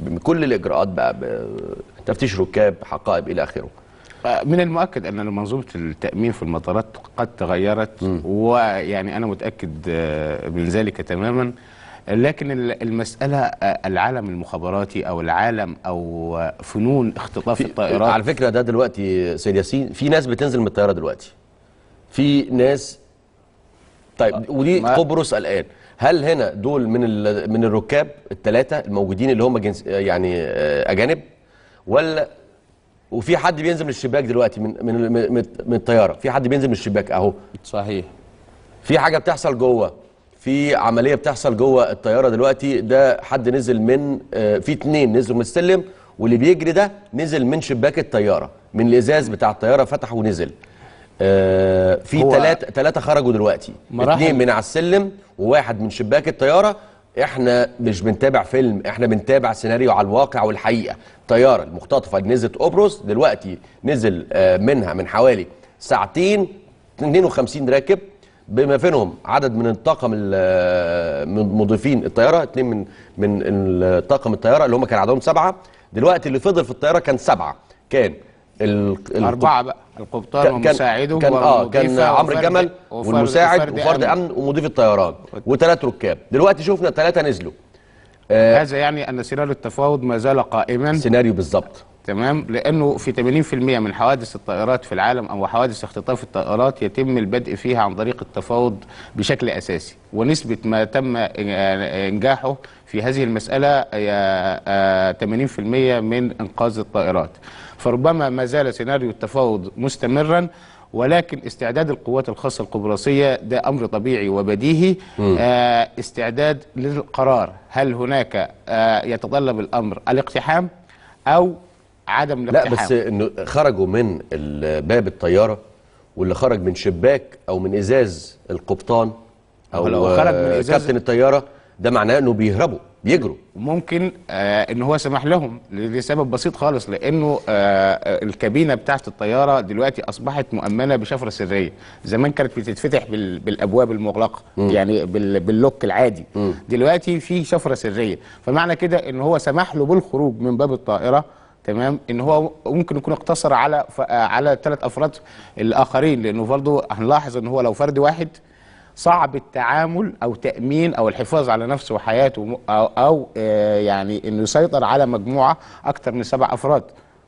بكل الاجراءات بقى تفتيش ركاب حقائب الى اخره آه، من المؤكد ان منظومه التامين في المطارات قد تغيرت م. ويعني انا متاكد آه، من ذلك تماما لكن المسألة آه، العالم المخابراتي أو العالم أو فنون اختطاف الطائرات على فكرة ده دلوقتي سيد ياسين في ناس بتنزل من الطيارة دلوقتي في ناس طيب آه، ودي قبرص الان هل هنا دول من من الركاب الثلاثه الموجودين اللي هم جنس يعني آه، اجانب ولا وفي حد بينزل من الشباك دلوقتي من من من, من الطياره في حد بينزل من الشباك اهو صحيح في حاجه بتحصل جوه في عمليه بتحصل جوه الطياره دلوقتي ده حد نزل من آه، في اتنين نزلوا من السلم واللي بيجري ده نزل من شباك الطياره من الازاز بتاع الطياره فتح ونزل آه في ثلاثه ثلاثه خرجوا دلوقتي اثنين من على السلم وواحد من شباك الطياره احنا مش بنتابع فيلم احنا بنتابع سيناريو على الواقع والحقيقه الطياره المختطفه نزلت قبرص دلوقتي نزل آه منها من حوالي ساعتين 52 راكب بما فيهم عدد من الطاقم آه، من مضيفين الطياره اثنين من من طاقم الطياره اللي هم كان عددهم سبعه دلوقتي اللي فضل في الطياره كان سبعه كان أربعة بقى القبطان ومساعده كان اه كان عمرو الجمل والمساعد وفرد, وفرد أمن, أمن ومضيف الطيران وثلاث ركاب دلوقتي شفنا ثلاثة نزلوا آه هذا يعني أن سيناريو التفاوض ما زال قائما سيناريو بالظبط تمام لانه في 80% من حوادث الطائرات في العالم او حوادث اختطاف الطائرات يتم البدء فيها عن طريق التفاوض بشكل اساسي ونسبه ما تم انجاحه في هذه المساله 80% آه، من انقاذ الطائرات فربما ما زال سيناريو التفاوض مستمرا ولكن استعداد القوات الخاصة القبرصية ده أمر طبيعي وبديهي آه استعداد للقرار هل هناك آه يتطلب الأمر الاقتحام أو عدم لا بس انه خرجوا من باب الطياره واللي خرج من شباك او من ازاز القبطان او لو خرج من آه، إزاز كابتن الطياره ده معناه انه بيهربوا بيجروا ممكن آه ان هو سمح لهم لسبب بسيط خالص لانه آه الكابينه بتاعه الطياره دلوقتي اصبحت مؤمنه بشفره سريه زمان كانت بتتفتح بالابواب المغلقه م. يعني باللوك العادي م. دلوقتي في شفره سريه فمعنى كده ان هو سمح له بالخروج من باب الطائره تمام ان هو ممكن يكون اقتصر على على ثلاث افراد الاخرين لانه برضه هنلاحظ ان هو لو فرد واحد صعب التعامل او تامين او الحفاظ على نفسه وحياته او, أو آه، يعني انه يسيطر على مجموعه اكثر من سبع افراد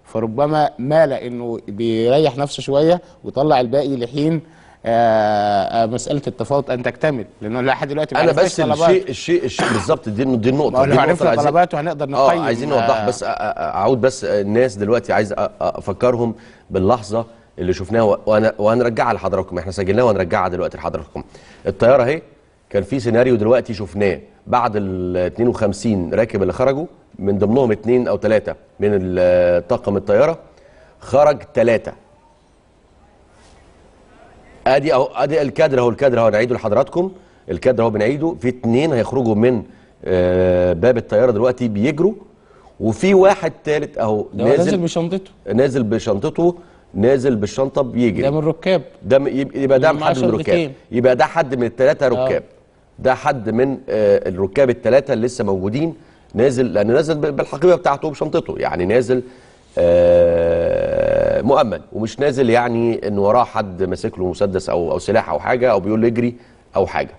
فربما مال انه بيريح نفسه شويه ويطلع الباقي لحين آه، آه، مساله التفاوض ان تكتمل لانه لحد دلوقتي انا بس الشيء الشيء الشيء بالظبط دي دي النقطه لو عرفنا طلباته هنقدر آه، نقيم اه عايزين نوضح بس اعود بس الناس دلوقتي عايز افكرهم باللحظه اللي شفناها وانا وهنرجعها لحضراتكم احنا سجلناها وهنرجعها دلوقتي لحضراتكم الطياره اهي كان في سيناريو دلوقتي شفناه بعد ال 52 راكب اللي خرجوا من ضمنهم اثنين او ثلاثه من طاقم الطياره خرج ثلاثه ادي اهو ادي الكادر اهو الكادر اهو هنعيده لحضراتكم الكادر اهو بنعيده في اثنين هيخرجوا من آه باب الطياره دلوقتي بيجروا وفي واحد ثالث اهو نازل, نازل بشنطته نازل بشنطته نازل بالشنطه بيجري ده من الركاب ده يبقى ده حد من الركاب يبقى ده حد من الثلاثه ركاب ده حد من آه الركاب الثلاثه اللي لسه موجودين نازل لان نازل بالحقيبه بتاعته بشنطته يعني نازل آه مؤمن ومش نازل يعني ان وراه حد ماسك له مسدس او او سلاح او حاجه او بيقول له اجري او حاجه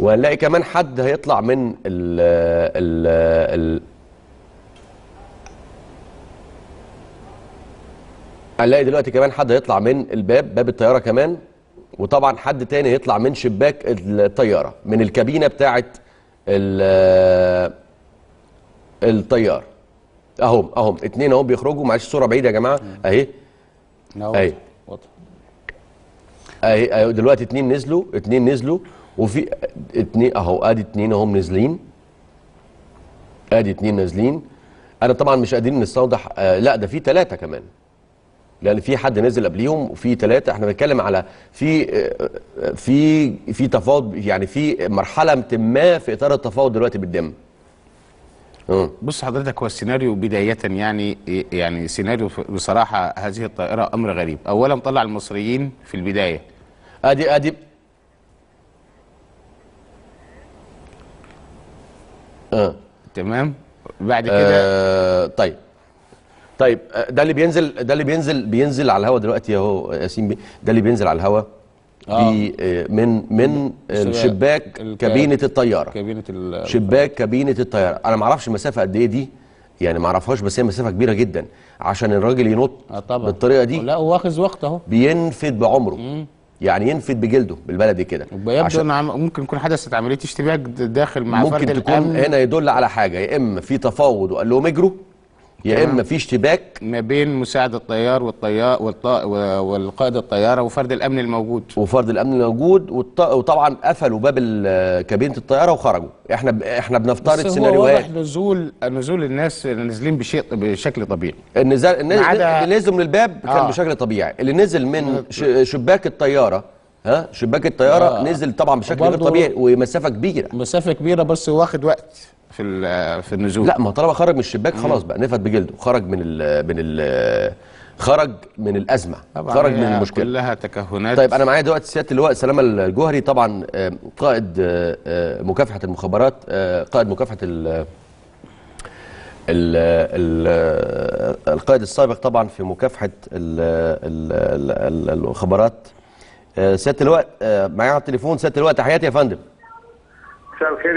وهنلاقي كمان حد هيطلع من ال ال ال هنلاقي دلوقتي كمان حد هيطلع من الباب باب الطياره كمان وطبعا حد تاني هيطلع من شباك الطياره من الكابينه ال الطيار اهم اهم اثنين اهو بيخرجوا معلش الصوره بعيده يا جماعه اهي اهي اهي دلوقتي اثنين نزلوا اثنين نزلوا وفي اثنين اهو ادي اثنين اهم نازلين ادي اثنين نازلين انا طبعا مش قادرين نستوضح آه لا ده في ثلاثه كمان لان في حد نزل قبليهم وفي ثلاثه احنا بنتكلم على في آه، آه، في في تفاوض يعني في مرحله ما في اطار التفاوض دلوقتي بالدم بص حضرتك هو السيناريو بدايه يعني يعني سيناريو بصراحه هذه الطائره امر غريب اولا طلع المصريين في البدايه ادي ادي اه تمام بعد كده آه طيب طيب آه، ده اللي بينزل ده اللي بينزل بينزل على الهواء دلوقتي اهو ياسين ده اللي بينزل على الهواء آه. آه. من من آه، شباك كابينه الطياره كابينه شباك كابينه الطياره انا ما اعرفش المسافه قد ايه دي يعني ما اعرفهاش بس هي مسافه كبيره جدا عشان الراجل ينط آه طبعا. بالطريقه دي لا هو واخذ وقت اهو بينفد بعمره يعني ينفد بجلده بالبلدي كده عشان عم... ممكن يكون حدثت عمليه اشتباك داخل مع ممكن فرد تكون الامن هنا يدل على حاجه يا اما في تفاوض وقال لهم اجروا يا اما في اشتباك ما بين مساعد الطيار والطيار والط... والقائد الطياره وفرد الامن الموجود وفرد الامن الموجود والط... وطبعا قفلوا باب كابينه الطياره وخرجوا احنا ب... احنا بنفترض سيناريوهات بس واضح نزول نزول الناس نازلين بشيء بشكل طبيعي النزال الناس... عادة... اللي نزلوا من الباب كان آه. بشكل طبيعي اللي نزل من آه. ش... شباك الطياره ها شباك الطياره آه. نزل طبعا بشكل غير طبيعي ومسافه كبيره مسافه كبيره بس واخد وقت في في النزول لا ما طالما خرج من الشباك خلاص بقى نفد بجلده خرج من ال من ال خرج من الازمه خرج من المشكله كلها تكهنات طيب انا معايا دلوقتي سياده اللواء سلامه الجوهري طبعا آه، قائد آه، آه، مكافحه المخابرات قائد مكافحه ال ال ال القائد السابق طبعا في مكافحه المخابرات سياده اللواء معايا على التليفون سياده اللواء تحياتي يا فندم مساء الخير